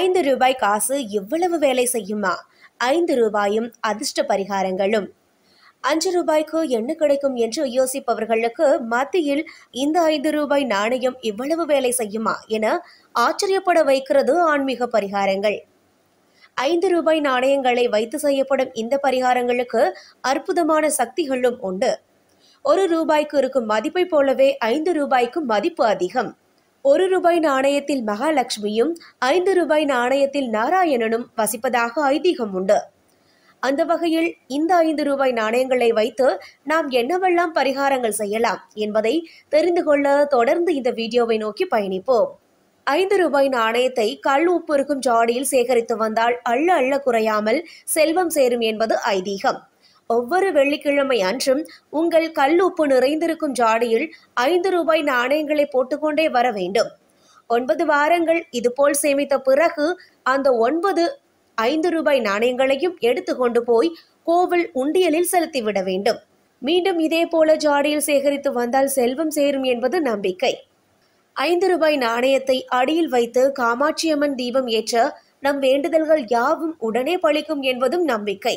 ஐந்து ரூபாய் காசு இவ்வளவு வேலை செய்யுமா ஐந்து ரூபாயும் அதிர்ஷ்ட பரிகாரங்களும் அஞ்சு ரூபாய்க்கு என்ன கிடைக்கும் என்று யோசிப்பவர்களுக்கு மத்தியில் இந்த ஐந்து ரூபாய் நாணயம் இவ்வளவு வேலை செய்யுமா என ஆச்சரியப்பட வைக்கிறது ஆன்மீக பரிகாரங்கள் ஐந்து ரூபாய் நாணயங்களை வைத்து செய்யப்படும் இந்த பரிகாரங்களுக்கு அற்புதமான சக்திகளும் உண்டு ஒரு ரூபாய்க்கு இருக்கும் மதிப்பை போலவே ஐந்து ரூபாய்க்கு மதிப்பு அதிகம் ஒரு ரூபாய் நாணயத்தில் மகாலட்சுமியும் ஐந்து ரூபாய் நாணயத்தில் நாராயணனும் வசிப்பதாக ஐதீகம் உண்டு அந்த வகையில் இந்த ஐந்து ரூபாய் நாணயங்களை வைத்து நாம் என்னவெல்லாம் பரிகாரங்கள் செய்யலாம் என்பதை தெரிந்து கொள்ள தொடர்ந்து இந்த வீடியோவை நோக்கி பயணிப்போம் ஐந்து ரூபாய் நாணயத்தை கல் உப்பு இருக்கும் ஜாடியில் சேகரித்து வந்தால் அள்ள அள்ள குறையாமல் செல்வம் சேரும் என்பது ஐதீகம் ஒவ்வொரு வெள்ளிக்கிழமை அன்றும் உங்கள் கல் உப்பு நிறைந்திருக்கும் ஜாடியில் ஐந்து ரூபாய் நாணயங்களை போட்டுக்கொண்டே வர வேண்டும் ஒன்பது வாரங்கள் இதுபோல் சேமித்த பிறகு அந்த ஒன்பது ஐந்து ரூபாய் நாணயங்களையும் எடுத்துக்கொண்டு போய் கோவில் உண்டியலில் செலுத்திவிட வேண்டும் மீண்டும் இதே போல ஜாடியில் சேகரித்து வந்தால் செல்வம் சேரும் என்பது நம்பிக்கை ஐந்து ரூபாய் நாணயத்தை அடியில் வைத்து காமாட்சியம்மன் தீபம் ஏற்ற நம் வேண்டுதல்கள் யாவும் உடனே பழிக்கும் என்பதும் நம்பிக்கை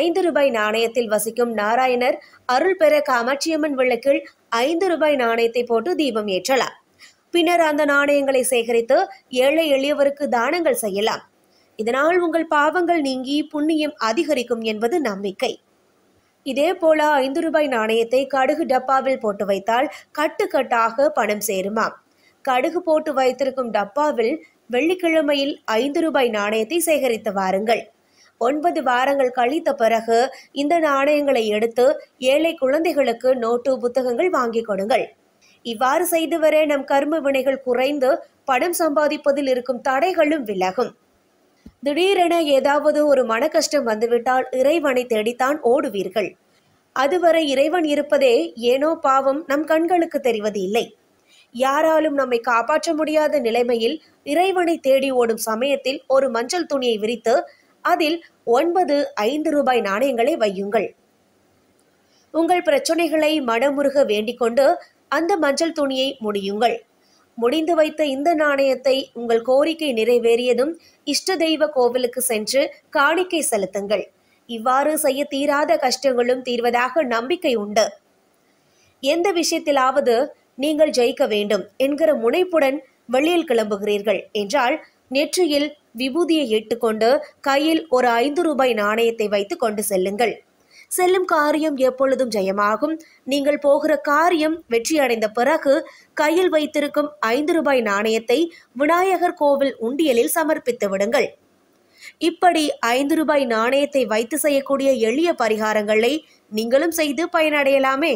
ஐந்து ரூபாய் நாணயத்தில் வசிக்கும் நாராயணர் அருள் பெற காமாட்சியம்மன் விளக்கில் ஐந்து ரூபாய் நாணயத்தை போட்டு தீபம் ஏற்றலாம் பின்னர் அந்த நாணயங்களை சேகரித்து ஏழை எளியவருக்கு தானங்கள் செய்யலாம் இதனால் உங்கள் பாவங்கள் நீங்கி புண்ணியம் அதிகரிக்கும் என்பது நம்பிக்கை இதே போல ஐந்து ரூபாய் நாணயத்தை கடுகு டப்பாவில் போட்டு வைத்தால் கட்டுக்கட்டாக பணம் சேருமாம் கடுகு போட்டு வைத்திருக்கும் டப்பாவில் வெள்ளிக்கிழமையில் ஐந்து ரூபாய் நாணயத்தை சேகரித்து வாருங்கள் ஒன்பது வாரங்கள் கழித்த பிறகு இந்த நாணயங்களை எடுத்து ஏழை குழந்தைகளுக்கு நோட்டு புத்தகங்கள் வாங்கி கொடுங்கள் இவ்வாறு செய்து வர நம் கரும்பு வினைகள் குறைந்து பணம் சம்பாதிப்பதில் இருக்கும் தடைகளும் விலகும் திடீரென ஏதாவது ஒரு மன கஷ்டம் வந்துவிட்டால் இறைவனை தேடித்தான் ஓடுவீர்கள் அதுவரை இறைவன் இருப்பதே ஏனோ பாவம் நம் கண்களுக்கு தெரிவது இல்லை யாராலும் நம்மை காப்பாற்ற முடியாத நிலைமையில் இறைவனை தேடி ஓடும் சமயத்தில் ஒரு மஞ்சள் துணியை விரித்து அதில் ஒன்பது ஐந்து ரூபாய் நாணயங்களை வையுங்கள் உங்கள் பிரச்சனைகளை வேண்டிக் வேண்டிக்கொண்டு அந்த மஞ்சள் துணியை முடியுங்கள் முடிந்து வைத்த இந்த நாணயத்தை உங்கள் கோரிக்கை நிறைவேறியதும் இஷ்ட தெய்வ கோவிலுக்கு சென்று காணிக்கை செலுத்துங்கள் இவ்வாறு செய்ய தீராத கஷ்டங்களும் தீர்வதாக நம்பிக்கை உண்டு எந்த விஷயத்திலாவது நீங்கள் ஜெயிக்க வேண்டும் என்கிற முனைப்புடன் வெளியில் கிளம்புகிறீர்கள் என்றால் நெற்றியில் விபூதியை இட்டுக்கொண்டு கையில் ஒரு ஐந்து ரூபாய் நாணயத்தை வைத்து கொண்டு செல்லுங்கள் செல்லும் காரியம் எப்பொழுதும் ஜெயமாகும் நீங்கள் போகிற காரியம் வெற்றியடைந்த பிறகு கையில் வைத்திருக்கும் ஐந்து ரூபாய் நாணயத்தை விநாயகர் கோவில் உண்டியலில் சமர்ப்பித்து விடுங்கள் இப்படி ஐந்து ரூபாய் நாணயத்தை வைத்து செய்யக்கூடிய எளிய பரிகாரங்களை நீங்களும் செய்து பயனடையலாமே